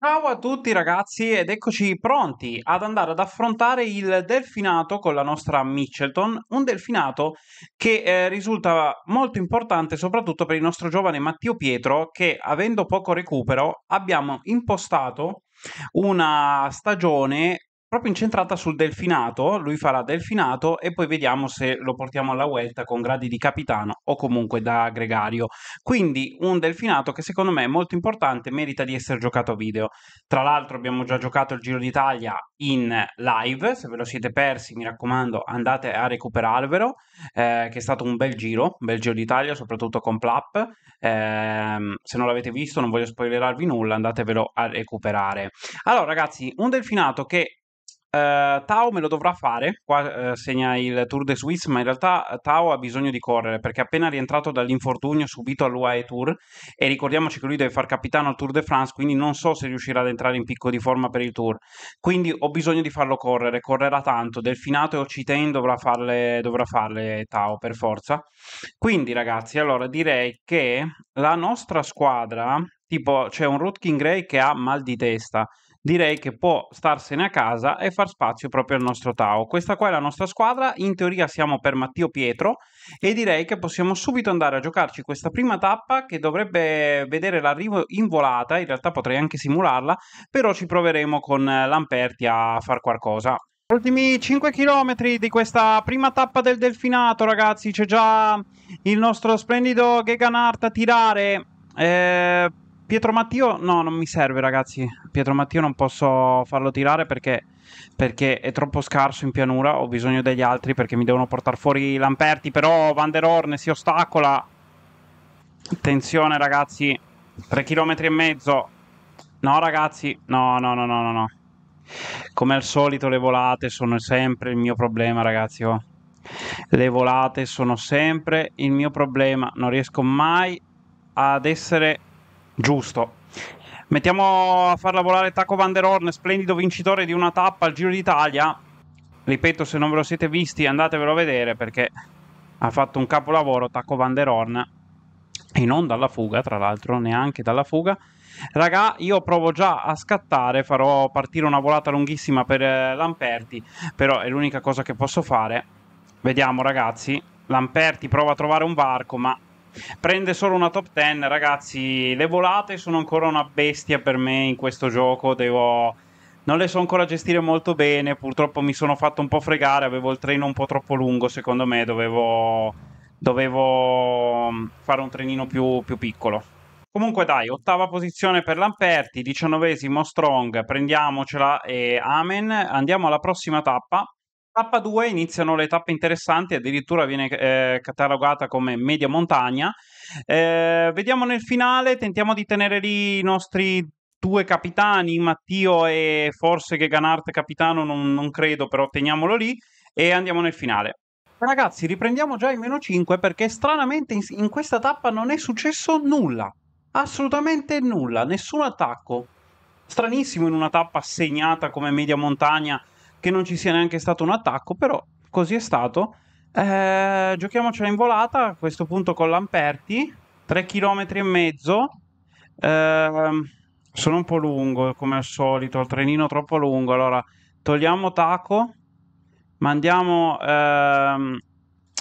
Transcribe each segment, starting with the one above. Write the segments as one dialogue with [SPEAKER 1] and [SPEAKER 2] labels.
[SPEAKER 1] Ciao a tutti ragazzi ed eccoci pronti ad andare ad affrontare il delfinato con la nostra Mitchelton, un delfinato che eh, risulta molto importante soprattutto per il nostro giovane Matteo Pietro che avendo poco recupero abbiamo impostato una stagione Proprio incentrata sul delfinato, lui farà delfinato e poi vediamo se lo portiamo alla Vuelta con gradi di capitano o comunque da gregario. Quindi un delfinato che secondo me è molto importante, merita di essere giocato a video. Tra l'altro abbiamo già giocato il Giro d'Italia in live, se ve lo siete persi mi raccomando andate a recuperarvelo, eh, che è stato un bel giro, un bel Giro d'Italia soprattutto con Plap. Eh, se non l'avete visto non voglio spoilerarvi nulla, andatevelo a recuperare. Allora ragazzi, un delfinato che Uh, Tao me lo dovrà fare, qua uh, segna il Tour de Suisse, ma in realtà eh, Tao ha bisogno di correre perché è appena rientrato dall'infortunio subito all'UAE Tour e ricordiamoci che lui deve far capitano al Tour de France, quindi non so se riuscirà ad entrare in picco di forma per il Tour. Quindi ho bisogno di farlo correre, correrà tanto, Delfinato e Occitane dovrà farle, dovrà farle Tao per forza. Quindi ragazzi, allora direi che la nostra squadra, tipo c'è un Rutkin Gray che ha mal di testa, direi che può starsene a casa e far spazio proprio al nostro Tao. Questa qua è la nostra squadra, in teoria siamo per Matteo Pietro e direi che possiamo subito andare a giocarci questa prima tappa che dovrebbe vedere l'arrivo in volata, in realtà potrei anche simularla, però ci proveremo con Lamperti a far qualcosa. Ultimi 5 km di questa prima tappa del Delfinato, ragazzi, c'è già il nostro splendido Geganart a tirare. Eh, Pietro Mattio no, non mi serve ragazzi. Pietro Mattio non posso farlo tirare perché, perché è troppo scarso in pianura. Ho bisogno degli altri perché mi devono portare fuori Lamperti. Però Van der Orne si ostacola. Attenzione ragazzi. 3 km e mezzo. No ragazzi, no, no, no, no, no, no. Come al solito le volate sono sempre il mio problema ragazzi. Oh. Le volate sono sempre il mio problema. Non riesco mai ad essere Giusto. Mettiamo a far lavorare Taco Van der Horn, splendido vincitore di una tappa al Giro d'Italia. Ripeto, se non ve lo siete visti, andatevelo a vedere perché ha fatto un capolavoro Taco Van der Horn. E non dalla fuga, tra l'altro, neanche dalla fuga. Raga, io provo già a scattare, farò partire una volata lunghissima per eh, Lamperti, però è l'unica cosa che posso fare. Vediamo ragazzi, Lamperti prova a trovare un varco, ma Prende solo una top 10, ragazzi. Le volate sono ancora una bestia per me in questo gioco. Devo... Non le so ancora gestire molto bene. Purtroppo mi sono fatto un po' fregare. Avevo il treno un po' troppo lungo. Secondo me dovevo, dovevo mm, fare un trenino più, più piccolo. Comunque dai, ottava posizione per Lamperti, diciannovesimo Strong, prendiamocela e amen. Andiamo alla prossima tappa tappa 2 iniziano le tappe interessanti, addirittura viene eh, catalogata come media montagna. Eh, vediamo nel finale, tentiamo di tenere lì i nostri due capitani, Mattio e forse che capitano, non, non credo, però teniamolo lì e andiamo nel finale. Ragazzi, riprendiamo già il meno 5 perché stranamente in, in questa tappa non è successo nulla, assolutamente nulla, nessun attacco. Stranissimo in una tappa segnata come media montagna che non ci sia neanche stato un attacco, però così è stato. Eh, giochiamocela in volata a questo punto con l'Amperti, 3 km e mezzo. Ehm, sono un po' lungo come al solito, il trenino è troppo lungo. Allora togliamo Taco, mandiamo ehm,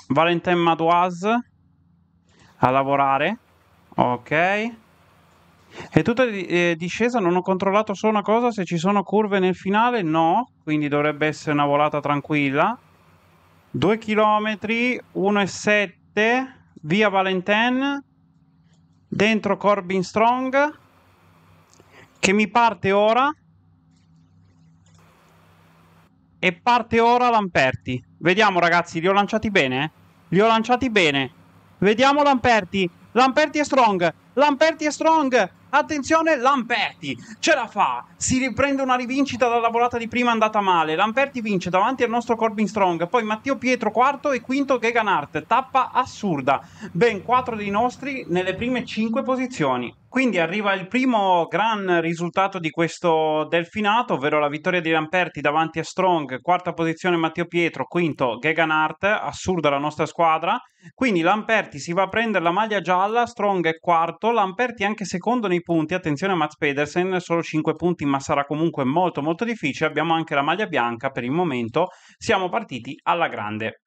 [SPEAKER 1] Valentin Madouaz a lavorare. Ok. È tutta eh, discesa, non ho controllato solo una cosa, se ci sono curve nel finale, no, quindi dovrebbe essere una volata tranquilla. 2 km, 1,7, via Valentin, dentro Corbin Strong, che mi parte ora, e parte ora Lamperti. Vediamo ragazzi, li ho lanciati bene, eh? li ho lanciati bene. Vediamo Lamperti, Lamperti è strong, Lamperti è strong, Attenzione, Lamperti ce la fa. Si riprende una rivincita dalla volata di prima andata male. Lamperti vince davanti al nostro Corbin Strong. Poi Matteo Pietro, quarto e quinto Geganart. Tappa assurda. Ben quattro dei nostri nelle prime cinque posizioni. Quindi arriva il primo gran risultato di questo delfinato, ovvero la vittoria di Lamperti davanti a Strong, quarta posizione Matteo Pietro, quinto Geganart, assurda la nostra squadra. Quindi Lamperti si va a prendere la maglia gialla, Strong è quarto, Lamperti anche secondo nei punti, attenzione a Mats Pedersen, solo 5 punti ma sarà comunque molto molto difficile, abbiamo anche la maglia bianca per il momento, siamo partiti alla grande.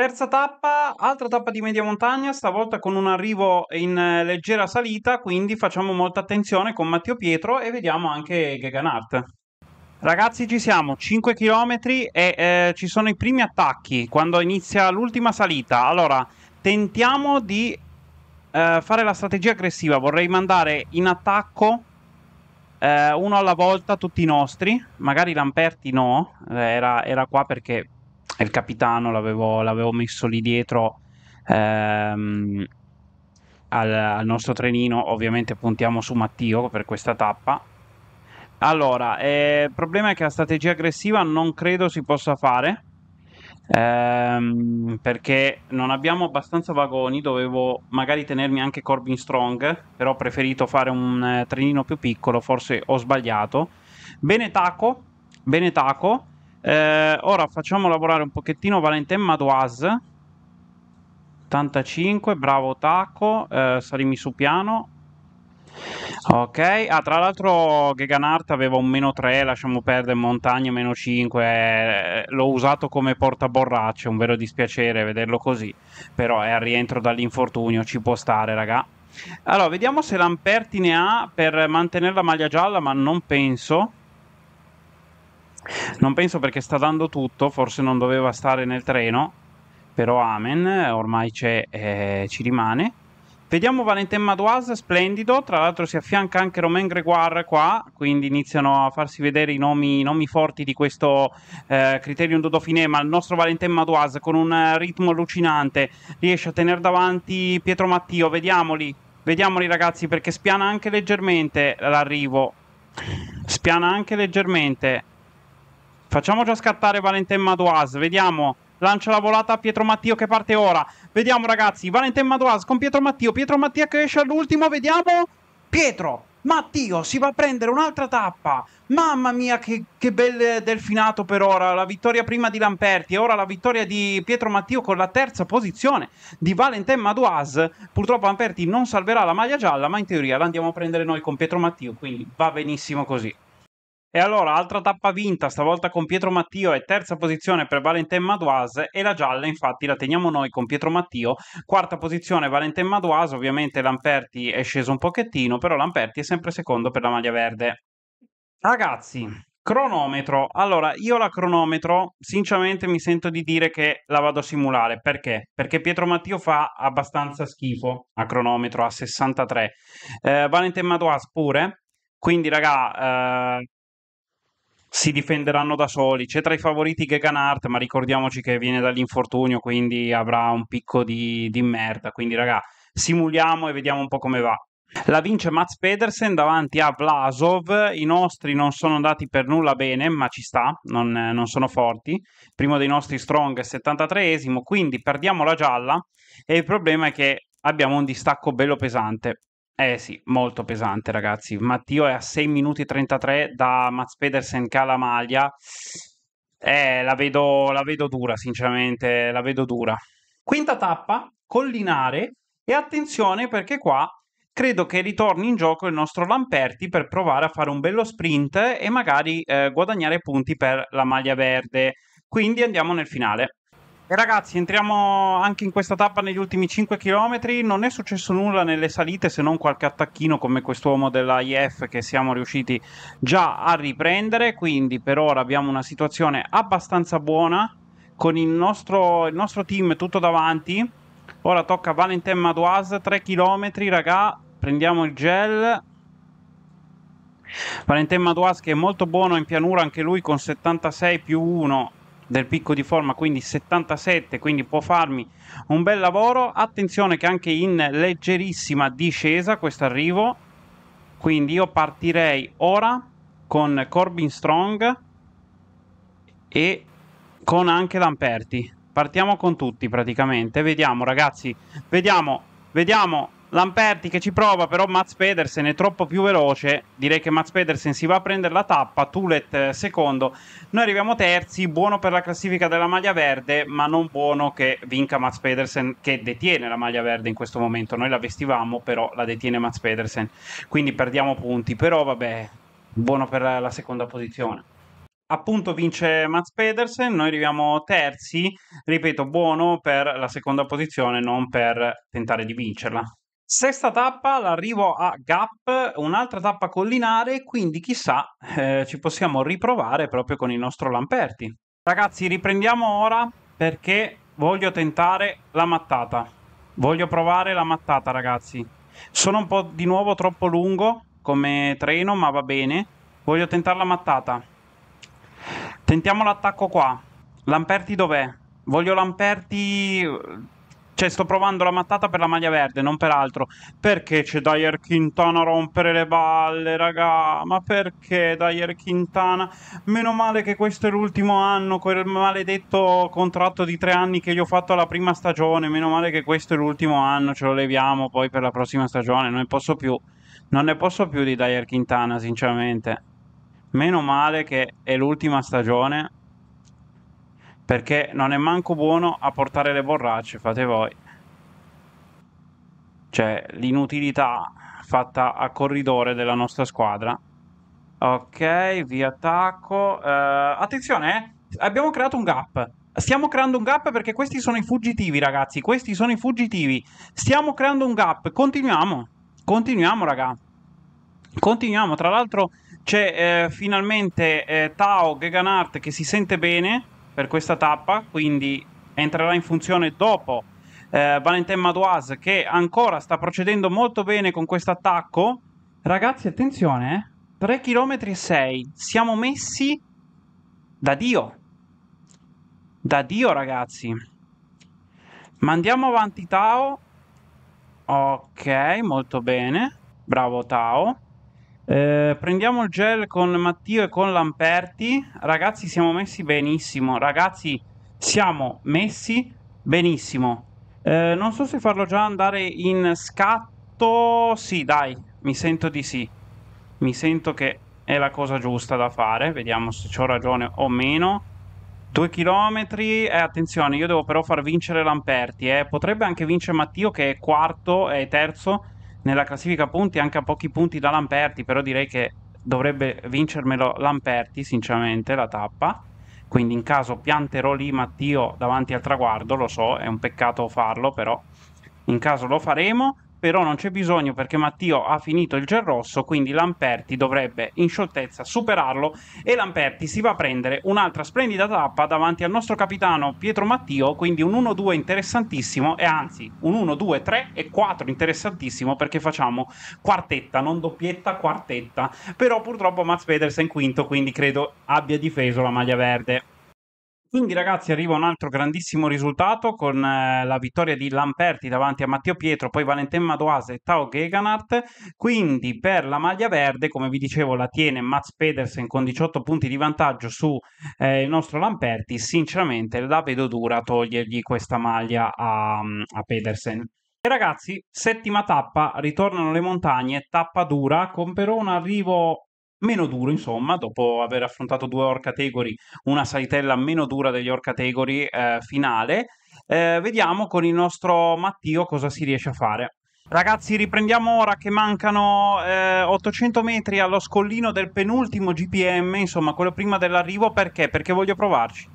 [SPEAKER 1] Terza tappa, altra tappa di media montagna, stavolta con un arrivo in eh, leggera salita, quindi facciamo molta attenzione con Matteo Pietro e vediamo anche Geganart. Ragazzi ci siamo, 5 km e eh, ci sono i primi attacchi quando inizia l'ultima salita. Allora, tentiamo di eh, fare la strategia aggressiva, vorrei mandare in attacco eh, uno alla volta tutti i nostri, magari Lamperti no, eh, era, era qua perché il capitano l'avevo, l'avevo messo lì dietro ehm, al, al, nostro trenino, ovviamente puntiamo su Mattio per questa tappa. Allora, eh, il problema è che la strategia aggressiva non credo si possa fare ehm, perché non abbiamo abbastanza vagoni, dovevo magari tenermi anche Corbin Strong, però ho preferito fare un eh, trenino più piccolo, forse ho sbagliato. Bene Taco, bene Taco eh, ora facciamo lavorare un pochettino Valentin Madoise. 85, bravo Taco, eh, salimi su piano. Ok, ah, tra l'altro Geganart aveva un meno 3, lasciamo perdere montagna meno 5, eh, l'ho usato come portaborracce, un vero dispiacere vederlo così, però è al rientro dall'infortunio, ci può stare raga. Allora, vediamo se Lamperti ne ha per mantenere la maglia gialla, ma non penso. Non penso perché sta dando tutto, forse non doveva stare nel treno, però amen, ormai c'è, eh, ci rimane. Vediamo Valentin Madouas, splendido, tra l'altro si affianca anche Romain Gregoire qua, quindi iniziano a farsi vedere i nomi, i nomi forti di questo eh, Criterium do Dauphiné, ma il nostro Valentin Madouas con un ritmo allucinante riesce a tenere davanti Pietro Mattio, vediamoli, vediamoli ragazzi perché spiana anche leggermente l'arrivo, spiana anche leggermente Facciamo già scattare Valentin Madoise, vediamo. Lancia la volata a Pietro Mattio che parte ora. Vediamo ragazzi, Valentin Madoise con Pietro Mattio. Pietro Mattio che esce all'ultimo, vediamo. Pietro Mattio si va a prendere un'altra tappa. Mamma mia, che, che bel delfinato per ora. La vittoria prima di Lamperti e ora la vittoria di Pietro Mattio con la terza posizione di Valentin Madoise. Purtroppo Lamperti non salverà la maglia gialla, ma in teoria la andiamo a prendere noi con Pietro Mattio, quindi va benissimo così. E allora, altra tappa vinta, stavolta con Pietro Mattio e terza posizione per Valentin Madoise e la gialla infatti la teniamo noi con Pietro Mattio, quarta posizione Valentin Madoise, ovviamente Lamperti è sceso un pochettino, però Lamperti è sempre secondo per la maglia verde. Ragazzi, cronometro. Allora, io la cronometro, sinceramente mi sento di dire che la vado a simulare. Perché? Perché Pietro Mattio fa abbastanza schifo a cronometro, a 63. Eh, Valentin Madoise pure. Quindi, raga, eh, si difenderanno da soli. C'è tra i favoriti Geganart, ma ricordiamoci che viene dall'infortunio, quindi avrà un picco di, di merda. Quindi, raga, simuliamo e vediamo un po' come va. La vince Mats Pedersen davanti a Vlasov. I nostri non sono andati per nulla bene, ma ci sta, non, non sono forti. Primo dei nostri strong è 73esimo, quindi perdiamo la gialla. E il problema è che abbiamo un distacco bello pesante. Eh sì, molto pesante ragazzi. Matteo è a 6 minuti 33 da Mats Pedersen Calamaglia. Eh, la vedo, la vedo dura, sinceramente, la vedo dura. Quinta tappa, collinare. E attenzione perché qua credo che ritorni in gioco il nostro Lamperti per provare a fare un bello sprint e magari eh, guadagnare punti per la maglia verde. Quindi andiamo nel finale. Ragazzi, entriamo anche in questa tappa negli ultimi 5 km. Non è successo nulla nelle salite se non qualche attacchino come quest'uomo dell'AIF che siamo riusciti già a riprendere. Quindi per ora abbiamo una situazione abbastanza buona con il nostro, il nostro team tutto davanti. Ora tocca Valentin Madoise, 3 km, raga. Prendiamo il gel. Valentin Madoise che è molto buono in pianura anche lui con 76 più 1 del picco di forma, quindi 77, quindi può farmi un bel lavoro. Attenzione che anche in leggerissima discesa questo arrivo, quindi io partirei ora con Corbin Strong e con anche Lamperti. Partiamo con tutti praticamente, vediamo ragazzi, vediamo, vediamo Lamperti che ci prova, però Mats Pedersen è troppo più veloce. Direi che Mats Pedersen si va a prendere la tappa, Tulet eh, secondo. Noi arriviamo terzi, buono per la classifica della maglia verde, ma non buono che vinca Mats Pedersen che detiene la maglia verde in questo momento. Noi la vestivamo, però la detiene Mats Pedersen. Quindi perdiamo punti, però vabbè, buono per la seconda posizione appunto vince Mats Pedersen, noi arriviamo terzi, ripeto, buono per la seconda posizione, non per tentare di vincerla. Sesta tappa, l'arrivo a Gap, un'altra tappa collinare, quindi chissà eh, ci possiamo riprovare proprio con il nostro Lamperti. Ragazzi, riprendiamo ora perché voglio tentare la mattata. Voglio provare la mattata, ragazzi. Sono un po' di nuovo troppo lungo come treno, ma va bene. Voglio tentare la mattata. Tentiamo l'attacco qua. Lamperti dov'è? Voglio Lamperti cioè, sto provando la mattata per la maglia verde, non per altro. Perché c'è Dyer Quintana a rompere le balle, raga? Ma perché Dyer Quintana? Meno male che questo è l'ultimo anno, quel maledetto contratto di tre anni che gli ho fatto alla prima stagione. Meno male che questo è l'ultimo anno, ce lo leviamo poi per la prossima stagione. Non ne posso più. Non ne posso più di Dyer Quintana, sinceramente. Meno male che è l'ultima stagione perché non è manco buono a portare le borracce, fate voi. Cioè, l'inutilità fatta a corridore della nostra squadra. Ok, vi attacco. Uh, attenzione, eh? abbiamo creato un gap. Stiamo creando un gap perché questi sono i fuggitivi, ragazzi. Questi sono i fuggitivi. Stiamo creando un gap. Continuiamo. Continuiamo, raga. Continuiamo. Tra l'altro c'è eh, finalmente eh, Tao Geganart che si sente bene per questa tappa, quindi entrerà in funzione dopo eh, Valentin Madoise che ancora sta procedendo molto bene con questo attacco. Ragazzi, attenzione, 3 eh. km e 6, siamo messi da Dio. Da Dio, ragazzi. Mandiamo avanti, Tao. Ok, molto bene. Bravo, Tao. Eh, prendiamo il gel con Mattio e con Lamperti. Ragazzi, siamo messi benissimo. Ragazzi, siamo messi benissimo. Eh, non so se farlo già andare in scatto. Sì, dai, mi sento di sì. Mi sento che è la cosa giusta da fare. Vediamo se ho ragione o meno. Due chilometri. Eh, attenzione, io devo però far vincere Lamperti. Eh. Potrebbe anche vincere Mattio, che è quarto e terzo nella classifica punti anche a pochi punti da Lamperti, però direi che dovrebbe vincermelo Lamperti, sinceramente, la tappa. Quindi in caso pianterò lì Mattio davanti al traguardo, lo so, è un peccato farlo, però in caso lo faremo però non c'è bisogno perché Mattio ha finito il gel rosso, quindi Lamperti dovrebbe in scioltezza superarlo e Lamperti si va a prendere un'altra splendida tappa davanti al nostro capitano Pietro Mattio, quindi un 1-2 interessantissimo e anzi un 1-2, 3 e 4 interessantissimo perché facciamo quartetta, non doppietta, quartetta, però purtroppo Mats Pedersen quinto, quindi credo abbia difeso la maglia verde. Quindi ragazzi arriva un altro grandissimo risultato con eh, la vittoria di Lamperti davanti a Matteo Pietro, poi Valentin Madoase e Tao Geganart. Quindi per la maglia verde, come vi dicevo, la tiene Mats Pedersen con 18 punti di vantaggio su eh, il nostro Lamperti. Sinceramente la vedo dura togliergli questa maglia a, a Pedersen. E ragazzi, settima tappa, ritornano le montagne, tappa dura, con però un arrivo meno duro, insomma, dopo aver affrontato due or Category, una saitella meno dura degli or Category eh, finale. Eh, vediamo con il nostro Mattio cosa si riesce a fare. Ragazzi, riprendiamo ora che mancano eh, 800 metri allo scollino del penultimo GPM, insomma, quello prima dell'arrivo, perché? Perché voglio provarci.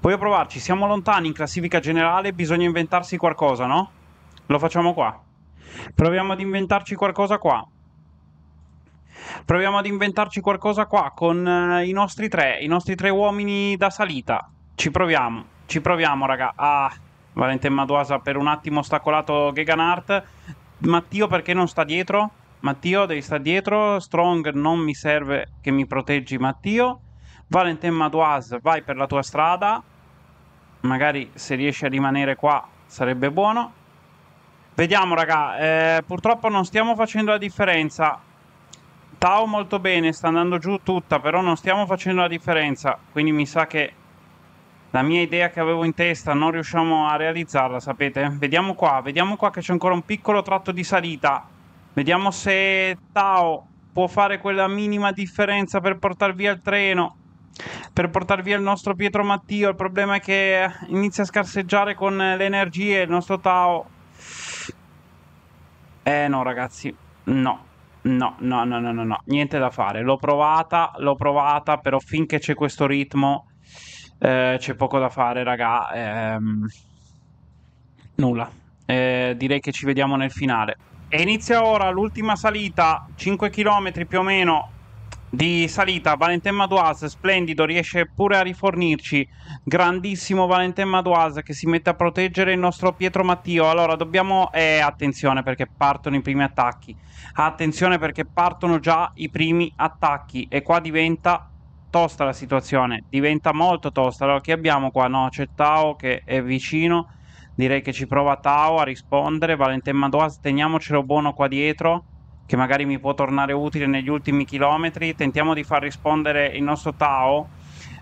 [SPEAKER 1] Voglio provarci, siamo lontani in classifica generale, bisogna inventarsi qualcosa, no? Lo facciamo qua. Proviamo ad inventarci qualcosa qua. Proviamo ad inventarci qualcosa qua con eh, i nostri tre, i nostri tre uomini da salita. Ci proviamo, ci proviamo, raga. Ah, Valentin Maduasa per un attimo ostacolato Geganart. Mattio perché non sta dietro? Mattio devi stare dietro. Strong non mi serve che mi proteggi, Mattio. Valentin Maduas, vai per la tua strada. Magari se riesci a rimanere qua sarebbe buono. Vediamo, raga. Eh, purtroppo non stiamo facendo la differenza. Tao molto bene, sta andando giù tutta, però non stiamo facendo la differenza, quindi mi sa che la mia idea che avevo in testa non riusciamo a realizzarla, sapete? Vediamo qua, vediamo qua che c'è ancora un piccolo tratto di salita. Vediamo se Tao può fare quella minima differenza per portar via il treno, per portar via il nostro Pietro Mattio. Il problema è che inizia a scarseggiare con le energie il nostro Tao. Eh no ragazzi, no, No, no, no, no, no, niente da fare. L'ho provata, l'ho provata, però finché c'è questo ritmo eh, c'è poco da fare, raga. Ehm, nulla. Eh, direi che ci vediamo nel finale. E inizia ora l'ultima salita, 5 km più o meno, di salita Valentin Matuas, splendido, riesce pure a rifornirci. Grandissimo Valentin Matuas che si mette a proteggere il nostro Pietro Mattio. Allora dobbiamo... Eh, attenzione perché partono i primi attacchi. Attenzione perché partono già i primi attacchi e qua diventa tosta la situazione, diventa molto tosta. Allora chi abbiamo qua? No, c'è Tao che è vicino. Direi che ci prova Tao a rispondere. Valentin Matuas, teniamocelo buono qua dietro che magari mi può tornare utile negli ultimi chilometri, tentiamo di far rispondere il nostro Tao,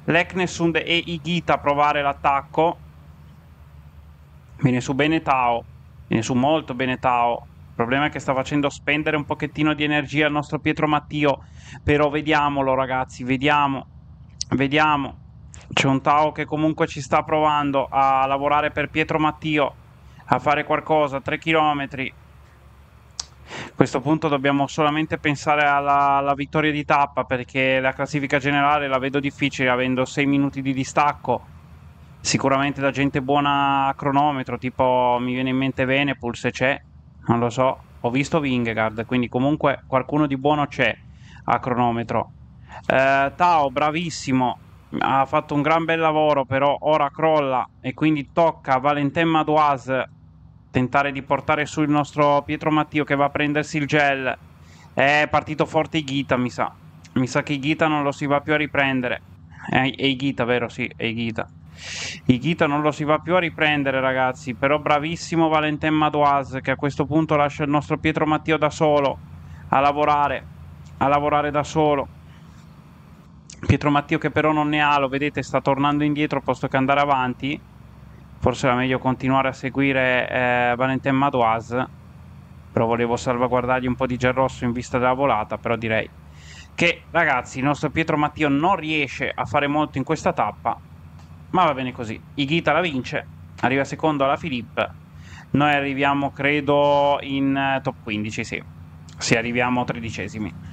[SPEAKER 1] Leknesund e Igita provare l'attacco, viene su bene Tao, viene su molto bene Tao, il problema è che sta facendo spendere un pochettino di energia al nostro Pietro Mattio, però vediamolo ragazzi, vediamo, vediamo, c'è un Tao che comunque ci sta provando a lavorare per Pietro Mattio, a fare qualcosa, 3 km, questo punto dobbiamo solamente pensare alla, alla, vittoria di tappa perché la classifica generale la vedo difficile avendo 6 minuti di distacco. Sicuramente da gente buona a cronometro, tipo mi viene in mente Venepul se c'è, non lo so. Ho visto Vingegaard, quindi comunque qualcuno di buono c'è a cronometro. Eh, Tao, bravissimo, ha fatto un gran bel lavoro, però ora crolla e quindi tocca a Valentin Madoise tentare di portare su il nostro Pietro Mattio che va a prendersi il gel. È partito forte Ghita, mi sa. Mi sa che Ghita non lo si va più a riprendere. È, eh, Ghita, vero? Sì, è Ghita. Ghita non lo si va più a riprendere, ragazzi. Però bravissimo Valentin Madoise che a questo punto lascia il nostro Pietro Mattio da solo a lavorare, a lavorare da solo. Pietro Mattio che però non ne ha, lo vedete, sta tornando indietro posto che andare avanti forse era meglio continuare a seguire eh, Valentin Matoise però volevo salvaguardargli un po' di gel rosso in vista della volata però direi che ragazzi il nostro Pietro Mattio non riesce a fare molto in questa tappa ma va bene così Ighita la vince arriva secondo alla Filippo noi arriviamo credo in eh, top 15 sì se arriviamo tredicesimi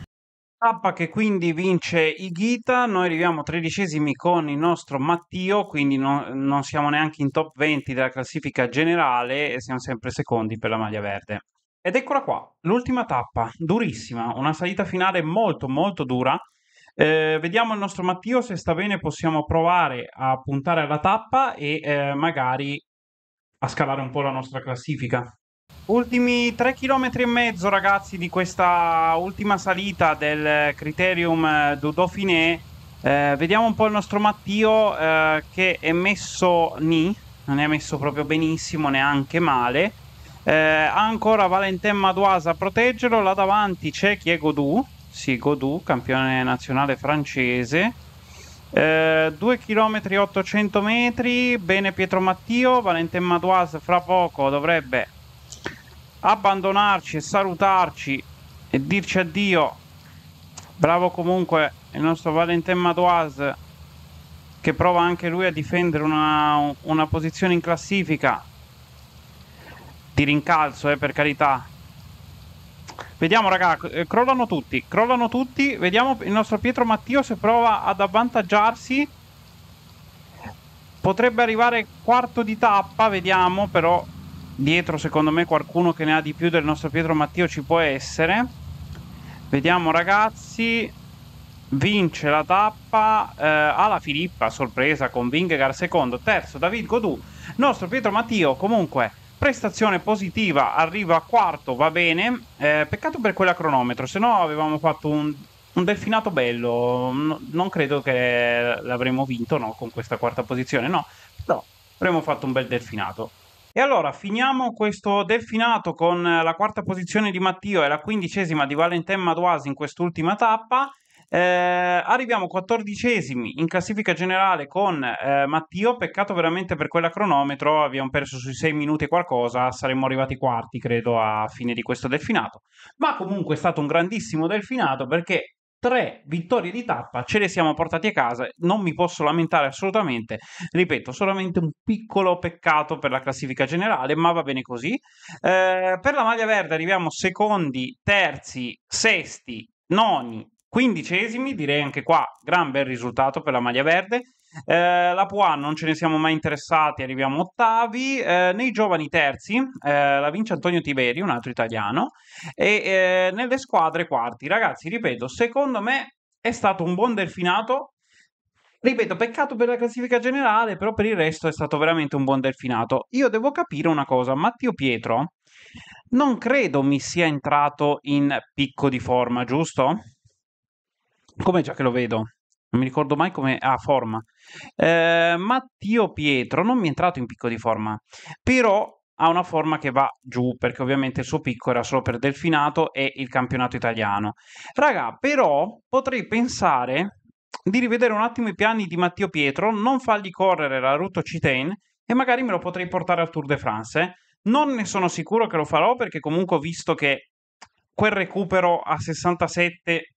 [SPEAKER 1] tappa che quindi vince Ighita, noi arriviamo tredicesimi con il nostro Mattio, quindi no- non siamo neanche in top 20 della classifica generale e siamo sempre secondi per la maglia verde. Ed eccola qua, l'ultima tappa, durissima, una salita finale molto molto dura. Eh, vediamo il nostro Mattio, se sta bene possiamo provare a puntare alla tappa e eh, magari a scalare un po' la nostra classifica. Ultimi 3 km e mezzo, ragazzi, di questa ultima salita del Criterium du Dauphiné. Eh, vediamo un po' il nostro Mattio eh, che è messo ni, non è messo proprio benissimo, neanche male. Eh, ancora Valentin Madoise a proteggerlo. Là davanti c'è chi è Godou, sì, Godou, campione nazionale francese. 2 km 800 metri, bene Pietro Mattio, Valentin Madoise fra poco dovrebbe abbandonarci e salutarci e dirci addio. Bravo comunque il nostro Valentin Matoise che prova anche lui a difendere una, una posizione in classifica Ti rincalzo, eh, per carità. Vediamo, raga, eh, crollano tutti, crollano tutti. Vediamo il nostro Pietro Mattio se prova ad avvantaggiarsi. Potrebbe arrivare quarto di tappa, vediamo, però dietro secondo me qualcuno che ne ha di più del nostro Pietro Matteo ci può essere vediamo ragazzi vince la tappa eh, alla Filippa sorpresa con Vingegaard secondo terzo David Godù nostro Pietro Matteo comunque prestazione positiva arriva a quarto va bene eh, peccato per quella cronometro se no avevamo fatto un, un delfinato bello non credo che l'avremmo vinto no, con questa quarta posizione no però avremmo fatto un bel delfinato e allora finiamo questo delfinato con eh, la quarta posizione di Mattio e la quindicesima di Valentin Maduasi in quest'ultima tappa. Eh, arriviamo quattordicesimi in classifica generale con eh, Mattio. Peccato veramente per quella cronometro, abbiamo perso sui sei minuti qualcosa. Saremmo arrivati quarti, credo, a fine di questo delfinato. Ma comunque è stato un grandissimo delfinato perché tre vittorie di tappa ce le siamo portate a casa, non mi posso lamentare assolutamente, ripeto, solamente un piccolo peccato per la classifica generale, ma va bene così. Eh, per la maglia verde arriviamo secondi, terzi, sesti, noni, quindicesimi, direi anche qua gran bel risultato per la maglia verde. Eh, la Puan non ce ne siamo mai interessati, arriviamo ottavi. Eh, nei giovani terzi eh, la vince Antonio Tiberi, un altro italiano, e eh, nelle squadre quarti. Ragazzi, ripeto, secondo me è stato un buon delfinato. Ripeto, peccato per la classifica generale, però per il resto è stato veramente un buon delfinato. Io devo capire una cosa, Matteo Pietro non credo mi sia entrato in picco di forma, giusto? Come già che lo vedo non mi ricordo mai come ha ah, forma. Eh, Mattio Pietro non mi è entrato in picco di forma, però ha una forma che va giù perché ovviamente il suo picco era solo per Delfinato e il campionato italiano. Raga, però potrei pensare di rivedere un attimo i piani di Matteo Pietro, non fargli correre la Ruto Citain e magari me lo potrei portare al Tour de France. Non ne sono sicuro che lo farò perché comunque ho visto che quel recupero a 67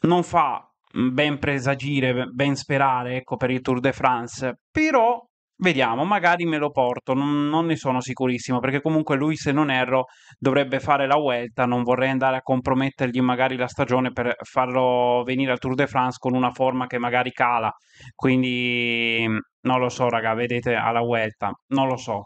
[SPEAKER 1] non fa ben presagire, ben sperare ecco, per il Tour de France, però vediamo, magari me lo porto, non, non, ne sono sicurissimo, perché comunque lui se non erro dovrebbe fare la Vuelta, non vorrei andare a compromettergli magari la stagione per farlo venire al Tour de France con una forma che magari cala, quindi non lo so raga, vedete alla Vuelta, non lo so,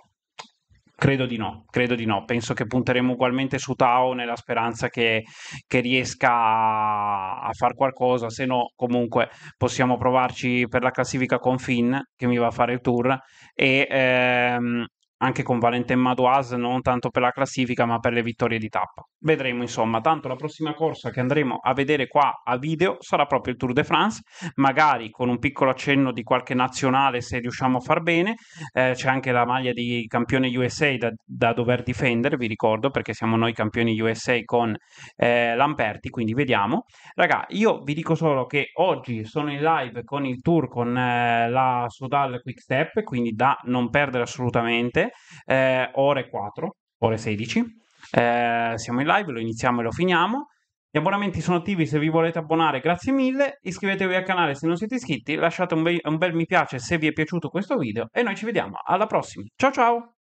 [SPEAKER 1] Credo di no, credo di no. Penso che punteremo ugualmente su Tao nella speranza che, che riesca a, a far qualcosa, se no comunque possiamo provarci per la classifica con Finn, che mi va a fare il tour, e ehm, anche con Valentin Madouas non tanto per la classifica ma per le vittorie di tappa. Vedremo insomma, tanto la prossima corsa che andremo a vedere qua a video sarà proprio il Tour de France, magari con un piccolo accenno di qualche nazionale se riusciamo a far bene, eh, c'è anche la maglia di campione USA da, da, dover difendere, vi ricordo perché siamo noi campioni USA con eh, Lamperti, quindi vediamo. Raga, io vi dico solo che oggi sono in live con il tour con eh, la Sodal Quick Step, quindi da non perdere assolutamente eh, ore 4, ore 16. Eh, siamo in live, lo iniziamo e lo finiamo. Gli abbonamenti sono attivi se vi volete abbonare, grazie mille. Iscrivetevi al canale se non siete iscritti, lasciate un, be- un bel mi piace se vi è piaciuto questo video e noi ci vediamo alla prossima. Ciao ciao!